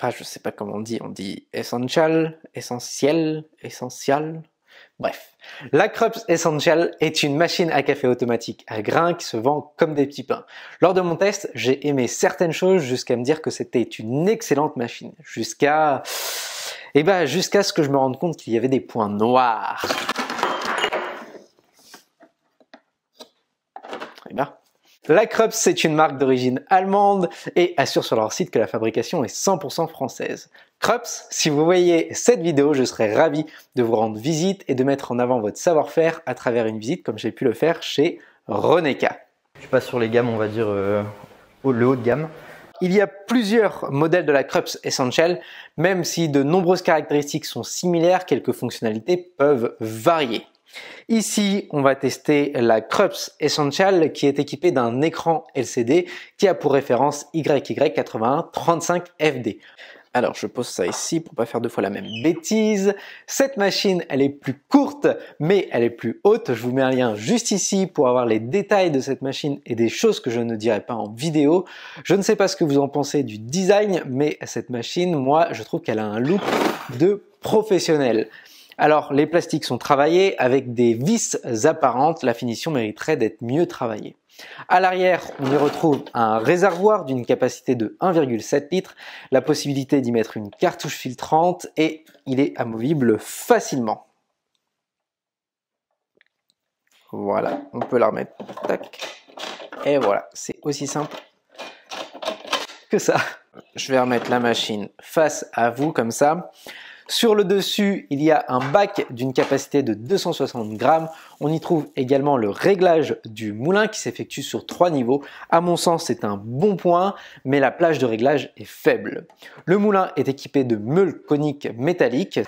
Enfin, je sais pas comment on dit. On dit essential, essentiel, essential. Bref. La Krups Essential est une machine à café automatique à grains qui se vend comme des petits pains. Lors de mon test, j'ai aimé certaines choses jusqu'à me dire que c'était une excellente machine. Jusqu'à... Eh ben, jusqu'à ce que je me rende compte qu'il y avait des points noirs. La Krups, c'est une marque d'origine allemande et assure sur leur site que la fabrication est 100% française. Krups, si vous voyez cette vidéo, je serais ravi de vous rendre visite et de mettre en avant votre savoir-faire à travers une visite comme j'ai pu le faire chez Reneka. Je passe sur les gammes, on va dire euh, le haut de gamme. Il y a plusieurs modèles de la Krups Essential, même si de nombreuses caractéristiques sont similaires, quelques fonctionnalités peuvent varier. Ici, on va tester la Krups Essential qui est équipée d'un écran LCD qui a pour référence YY8135FD. Alors, je pose ça ici pour pas faire deux fois la même bêtise. Cette machine, elle est plus courte, mais elle est plus haute. Je vous mets un lien juste ici pour avoir les détails de cette machine et des choses que je ne dirai pas en vidéo. Je ne sais pas ce que vous en pensez du design, mais cette machine, moi, je trouve qu'elle a un look de professionnel. Alors, les plastiques sont travaillés avec des vis apparentes. La finition mériterait d'être mieux travaillée. À l'arrière, on y retrouve un réservoir d'une capacité de 1,7 litre, la possibilité d'y mettre une cartouche filtrante et il est amovible facilement. Voilà, on peut la remettre. Et voilà, c'est aussi simple que ça. Je vais remettre la machine face à vous comme ça. Sur le dessus, il y a un bac d'une capacité de 260 grammes. On y trouve également le réglage du moulin qui s'effectue sur trois niveaux. À mon sens, c'est un bon point, mais la plage de réglage est faible. Le moulin est équipé de meules coniques métalliques.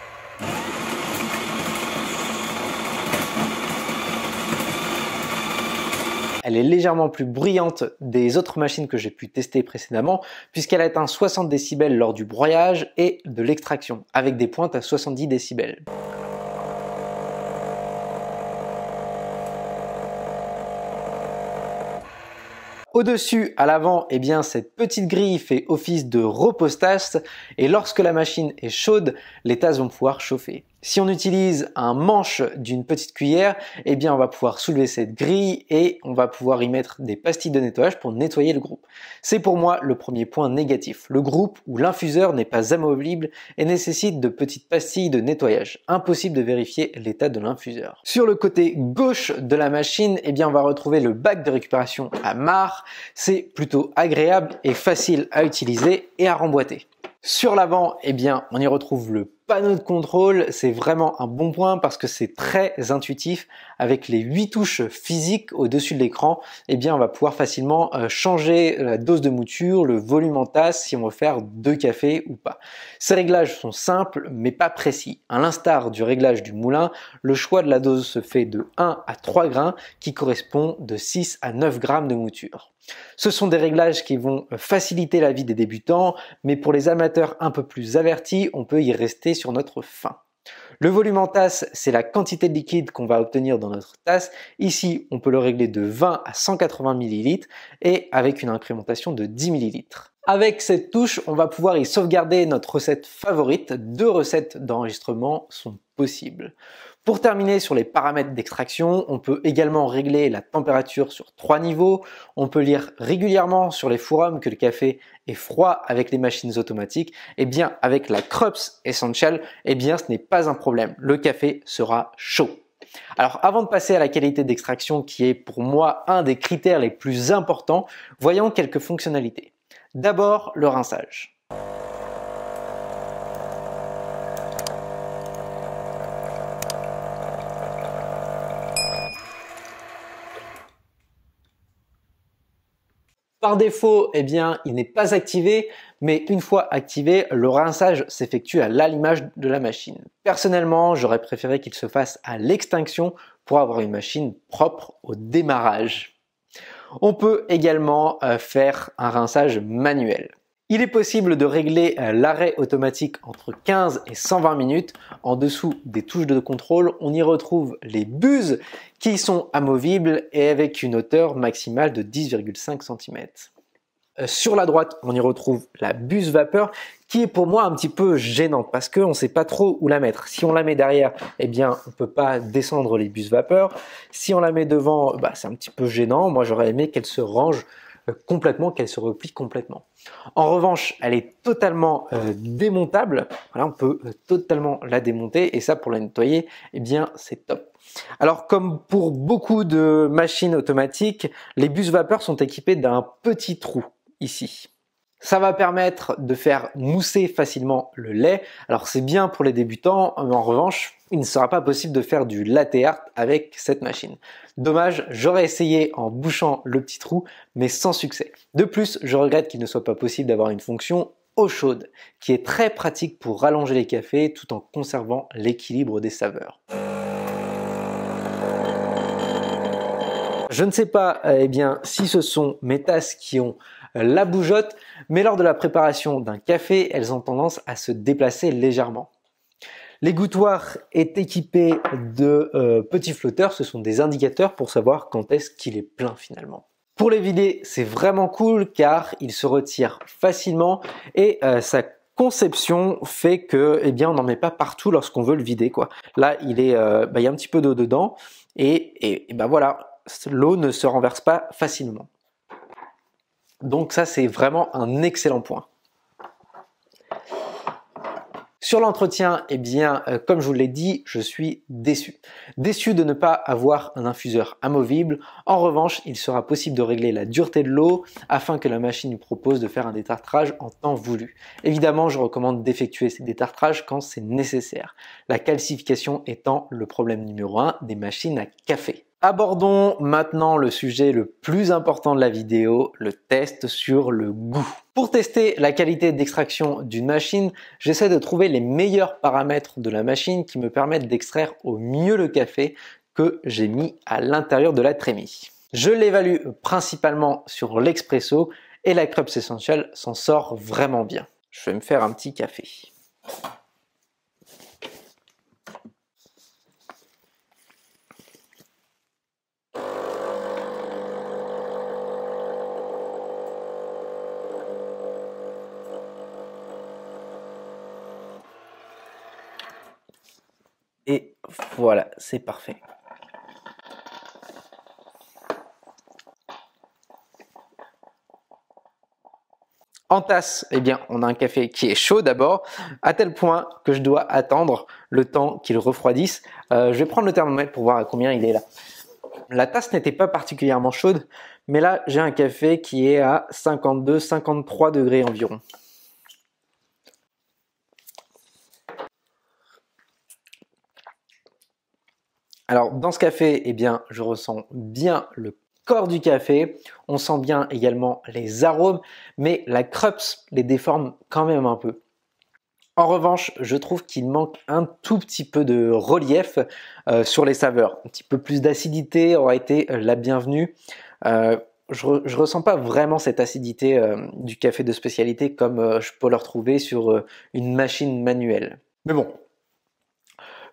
elle est légèrement plus bruyante des autres machines que j'ai pu tester précédemment, puisqu'elle atteint 60 décibels lors du broyage et de l'extraction, avec des pointes à 70 décibels. Au-dessus, à l'avant, eh bien, cette petite grille fait office de repostasse et lorsque la machine est chaude, les tasses vont pouvoir chauffer. Si on utilise un manche d'une petite cuillère, eh bien on va pouvoir soulever cette grille et on va pouvoir y mettre des pastilles de nettoyage pour nettoyer le groupe. C'est pour moi le premier point négatif. Le groupe ou l'infuseur n'est pas amovible et nécessite de petites pastilles de nettoyage. Impossible de vérifier l'état de l'infuseur. Sur le côté gauche de la machine, eh bien on va retrouver le bac de récupération à marre. C'est plutôt agréable et facile à utiliser et à remboîter. Sur l'avant, eh bien, on y retrouve le panneau de contrôle. C'est vraiment un bon point parce que c'est très intuitif. Avec les 8 touches physiques au-dessus de l'écran, eh bien, on va pouvoir facilement euh, changer la dose de mouture, le volume en tasse, si on veut faire deux cafés ou pas. Ces réglages sont simples mais pas précis. À l'instar du réglage du moulin, le choix de la dose se fait de 1 à 3 grains qui correspond de 6 à 9 grammes de mouture. Ce sont des réglages qui vont faciliter la vie des débutants, mais pour les amateurs un peu plus avertis, on peut y rester sur notre faim. Le volume en tasse, c'est la quantité de liquide qu'on va obtenir dans notre tasse. Ici, on peut le régler de 20 à 180 ml et avec une incrémentation de 10 ml. Avec cette touche, on va pouvoir y sauvegarder notre recette favorite. Deux recettes d'enregistrement sont possibles. Pour terminer sur les paramètres d'extraction, on peut également régler la température sur trois niveaux. On peut lire régulièrement sur les forums que le café est froid avec les machines automatiques. Eh bien, avec la Krups Essential, eh bien, ce n'est pas un problème. Le café sera chaud. Alors avant de passer à la qualité d'extraction qui est pour moi un des critères les plus importants, voyons quelques fonctionnalités. D'abord le rinçage. Par défaut, eh bien, il n'est pas activé, mais une fois activé, le rinçage s'effectue à l'allumage de la machine. Personnellement, j'aurais préféré qu'il se fasse à l'extinction pour avoir une machine propre au démarrage. On peut également euh, faire un rinçage manuel. Il est possible de régler euh, l'arrêt automatique entre 15 et 120 minutes. En dessous des touches de contrôle, on y retrouve les buses qui sont amovibles et avec une hauteur maximale de 10,5 cm. Euh, sur la droite, on y retrouve la buse vapeur qui est pour moi un petit peu gênante parce qu'on ne sait pas trop où la mettre. Si on la met derrière, eh bien, on ne peut pas descendre les buses vapeur. Si on la met devant, bah, c'est un petit peu gênant. Moi, j'aurais aimé qu'elle se range euh, complètement, qu'elle se replie complètement. En revanche, elle est totalement euh, démontable. Voilà, on peut euh, totalement la démonter et ça pour la nettoyer, eh bien c'est top. Alors comme pour beaucoup de machines automatiques, les bus vapeurs sont équipés d'un petit trou ici. Ça va permettre de faire mousser facilement le lait. Alors c'est bien pour les débutants, mais en revanche, il ne sera pas possible de faire du latte art avec cette machine. Dommage, j'aurais essayé en bouchant le petit trou, mais sans succès. De plus, je regrette qu'il ne soit pas possible d'avoir une fonction eau chaude, qui est très pratique pour rallonger les cafés tout en conservant l'équilibre des saveurs. Je ne sais pas eh bien, si ce sont mes tasses qui ont la bougeotte, mais lors de la préparation d'un café, elles ont tendance à se déplacer légèrement. L'égouttoir est équipé de euh, petits flotteurs, ce sont des indicateurs pour savoir quand est-ce qu'il est plein finalement. Pour les vider, c'est vraiment cool car il se retire facilement et euh, sa conception fait que eh bien on n'en met pas partout lorsqu'on veut le vider quoi. Là il est euh, bah, il y a un petit peu d'eau dedans et, et, et bah, voilà l'eau ne se renverse pas facilement. Donc ça, c'est vraiment un excellent point. Sur l'entretien, eh bien, euh, comme je vous l'ai dit, je suis déçu. Déçu de ne pas avoir un infuseur amovible. En revanche, il sera possible de régler la dureté de l'eau afin que la machine nous propose de faire un détartrage en temps voulu. Évidemment, je recommande d'effectuer ces détartrages quand c'est nécessaire. La calcification étant le problème numéro un des machines à café. Abordons maintenant le sujet le plus important de la vidéo, le test sur le goût. Pour tester la qualité d'extraction d'une machine, j'essaie de trouver les meilleurs paramètres de la machine qui me permettent d'extraire au mieux le café que j'ai mis à l'intérieur de la trémie. Je l'évalue principalement sur l'expresso et la crêpe essentielle s'en sort vraiment bien. Je vais me faire un petit café. Et voilà, c'est parfait. En tasse, eh bien, on a un café qui est chaud d'abord, à tel point que je dois attendre le temps qu'il refroidisse. Euh, je vais prendre le thermomètre pour voir à combien il est là. La tasse n'était pas particulièrement chaude, mais là, j'ai un café qui est à 52-53 degrés environ. Alors dans ce café, eh bien, je ressens bien le corps du café, on sent bien également les arômes, mais la Krups les déforme quand même un peu. En revanche, je trouve qu'il manque un tout petit peu de relief euh, sur les saveurs. Un petit peu plus d'acidité aurait été la bienvenue. Euh, je, ressens pas vraiment cette acidité euh, du café de spécialité comme je peux le retrouver sur une machine manuelle. Mais bon,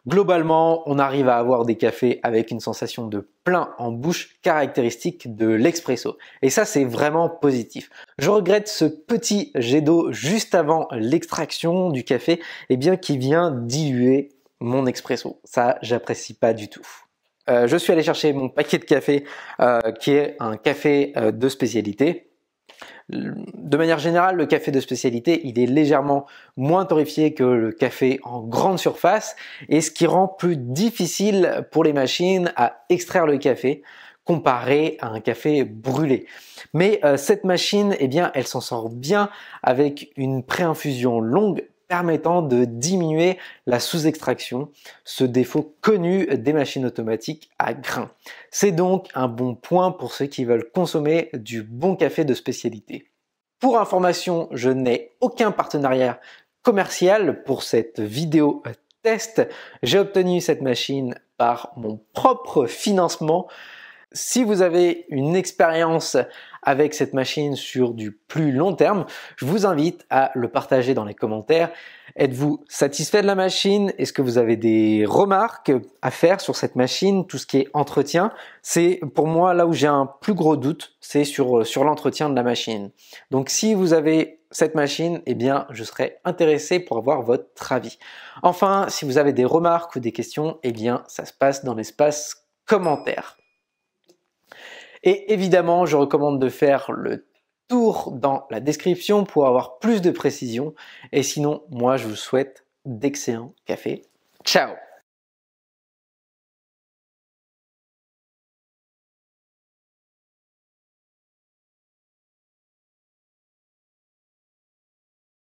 Globalement, on arrive à avoir des cafés avec une sensation de plein en bouche caractéristique de l'expresso. Et ça, c'est vraiment positif. Je regrette ce petit jet d'eau juste avant l'extraction du café, et eh bien, qui vient diluer mon expresso. Ça, j'apprécie pas du tout. Euh, je suis allé chercher mon paquet de café, euh, qui est un café euh, de spécialité. De manière générale, le café de spécialité, il est légèrement moins torréfié que le café en grande surface et ce qui rend plus difficile pour les machines à extraire le café comparé à un café brûlé. Mais euh, cette machine, eh bien, elle s'en sort bien avec une préinfusion longue permettant de diminuer la sous-extraction, ce défaut connu des machines automatiques à grains. C'est donc un bon point pour ceux qui veulent consommer du bon café de spécialité. Pour information, je n'ai aucun partenariat commercial pour cette vidéo test. J'ai obtenu cette machine par mon propre financement. Si vous avez une expérience avec cette machine sur du plus long terme, je vous invite à le partager dans les commentaires. Êtes-vous satisfait de la machine Est-ce que vous avez des remarques à faire sur cette machine Tout ce qui est entretien, c'est pour moi là où j'ai un plus gros doute, c'est sur, euh, l'entretien de la machine. Donc si vous avez cette machine, eh bien, je serais intéressé pour avoir votre avis. Enfin, si vous avez des remarques ou des questions, eh bien, ça se passe dans l'espace commentaires. Et évidemment, je recommande de faire le tour dans la description pour avoir plus de précision. Et sinon, moi, je vous souhaite d'excellents cafés. Ciao